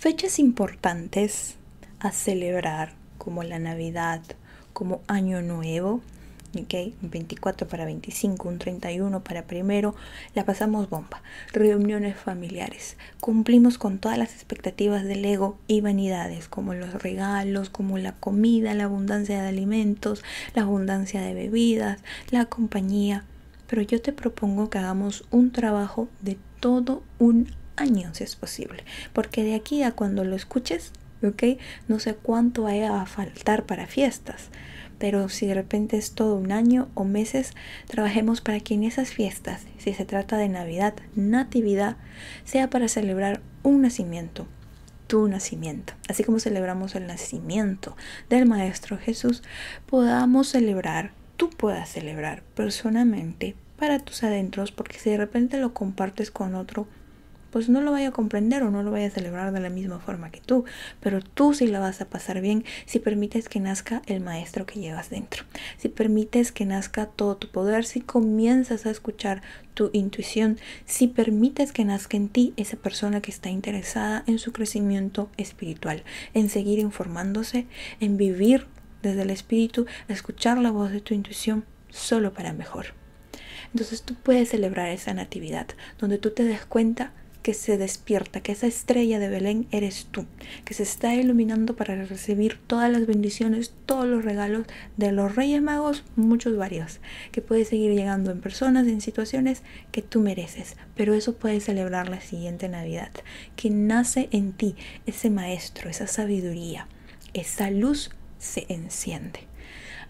Fechas importantes a celebrar como la Navidad, como Año Nuevo, ¿ok? 24 para 25, un 31 para primero, la pasamos bomba. Reuniones familiares, cumplimos con todas las expectativas del ego y vanidades, como los regalos, como la comida, la abundancia de alimentos, la abundancia de bebidas, la compañía. Pero yo te propongo que hagamos un trabajo de todo un años es posible, porque de aquí a cuando lo escuches, ¿ok? No sé cuánto vaya a faltar para fiestas, pero si de repente es todo un año o meses, trabajemos para que en esas fiestas, si se trata de Navidad, Natividad, sea para celebrar un nacimiento, tu nacimiento. Así como celebramos el nacimiento del Maestro Jesús, podamos celebrar, tú puedas celebrar personalmente para tus adentros, porque si de repente lo compartes con otro, pues no lo vaya a comprender o no lo vaya a celebrar de la misma forma que tú, pero tú sí la vas a pasar bien si permites que nazca el maestro que llevas dentro, si permites que nazca todo tu poder, si comienzas a escuchar tu intuición, si permites que nazca en ti esa persona que está interesada en su crecimiento espiritual, en seguir informándose, en vivir desde el espíritu, escuchar la voz de tu intuición solo para mejor. Entonces tú puedes celebrar esa natividad, donde tú te des cuenta que se despierta, que esa estrella de Belén eres tú, que se está iluminando para recibir todas las bendiciones, todos los regalos de los Reyes Magos, muchos varios, que puedes seguir llegando en personas, en situaciones que tú mereces, pero eso puedes celebrar la siguiente Navidad, que nace en ti ese maestro, esa sabiduría, esa luz se enciende.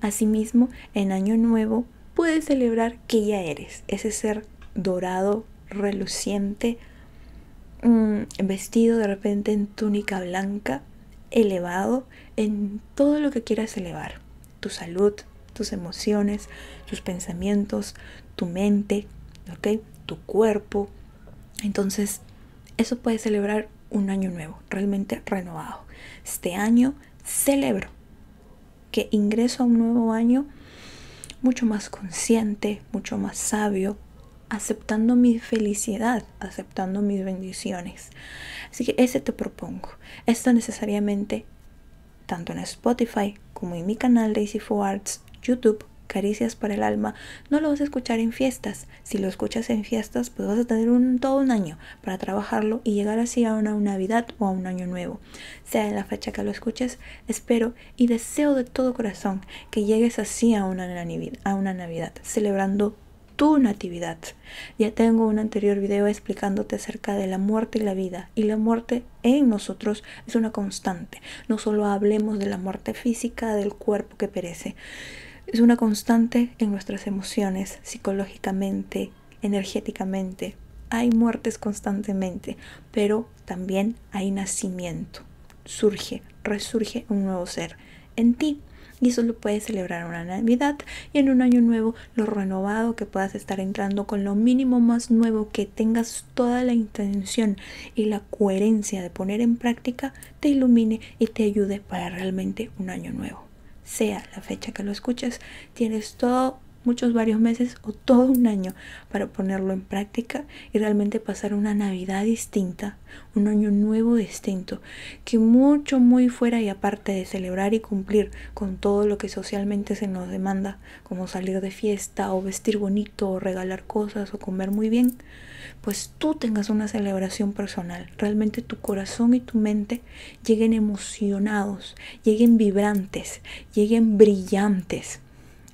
Asimismo, en Año Nuevo puedes celebrar que ya eres ese ser dorado, reluciente, Mm, vestido de repente en túnica blanca, elevado en todo lo que quieras elevar, tu salud, tus emociones, tus pensamientos, tu mente, Tu cuerpo. Entonces, eso puede celebrar un año nuevo, realmente renovado. Este año celebro que ingreso a un nuevo año mucho más consciente, mucho más sabio, aceptando mi felicidad, aceptando mis bendiciones. Así que ese te propongo. Esto necesariamente, tanto en Spotify como en mi canal daisy for Arts, YouTube, Caricias para el Alma, no lo vas a escuchar en fiestas. Si lo escuchas en fiestas, pues vas a tener un, todo un año para trabajarlo y llegar así a una Navidad o a un año nuevo. Sea en la fecha que lo escuches, espero y deseo de todo corazón que llegues así a una, a una Navidad, celebrando tu natividad. Ya tengo un anterior video explicándote acerca de la muerte y la vida. Y la muerte en nosotros es una constante. No solo hablemos de la muerte física del cuerpo que perece. Es una constante en nuestras emociones, psicológicamente, energéticamente. Hay muertes constantemente, pero también hay nacimiento. Surge, resurge un nuevo ser en ti. Y eso lo puedes celebrar en una Navidad y en un año nuevo, lo renovado que puedas estar entrando con lo mínimo más nuevo, que tengas toda la intención y la coherencia de poner en práctica, te ilumine y te ayude para realmente un año nuevo. Sea la fecha que lo escuches, tienes todo muchos varios meses o todo un año para ponerlo en práctica y realmente pasar una Navidad distinta, un año nuevo distinto, que mucho muy fuera y aparte de celebrar y cumplir con todo lo que socialmente se nos demanda, como salir de fiesta o vestir bonito o regalar cosas o comer muy bien, pues tú tengas una celebración personal, realmente tu corazón y tu mente lleguen emocionados, lleguen vibrantes, lleguen brillantes,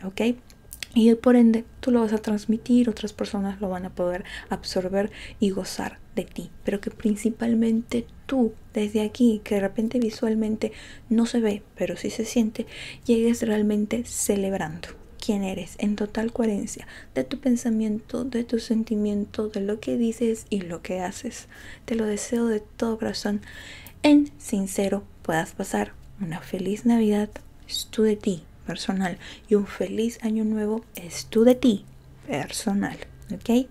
¿ok? y por ende tú lo vas a transmitir, otras personas lo van a poder absorber y gozar de ti, pero que principalmente tú desde aquí, que de repente visualmente no se ve, pero sí se siente, llegues realmente celebrando quién eres en total coherencia de tu pensamiento, de tu sentimiento, de lo que dices y lo que haces. Te lo deseo de todo corazón. En sincero puedas pasar una feliz Navidad. Es tú de ti, personal. Y un feliz año nuevo es tu de ti, personal. ¿Ok?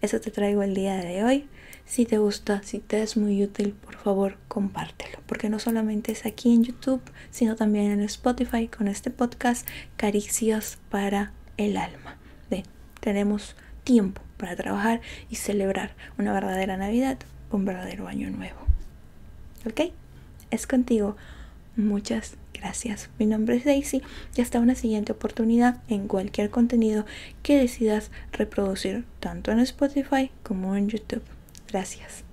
Eso te traigo el día de hoy. Si te gusta, si te es muy útil, por favor compártelo. Porque no solamente es aquí en YouTube, sino también en Spotify con este podcast Caricias para el Alma. De, tenemos tiempo para trabajar y celebrar una verdadera Navidad, un verdadero año nuevo. ¿Ok? Es contigo. Muchas Gracias. Mi nombre es Daisy y hasta una siguiente oportunidad en cualquier contenido que decidas reproducir tanto en Spotify como en YouTube. Gracias.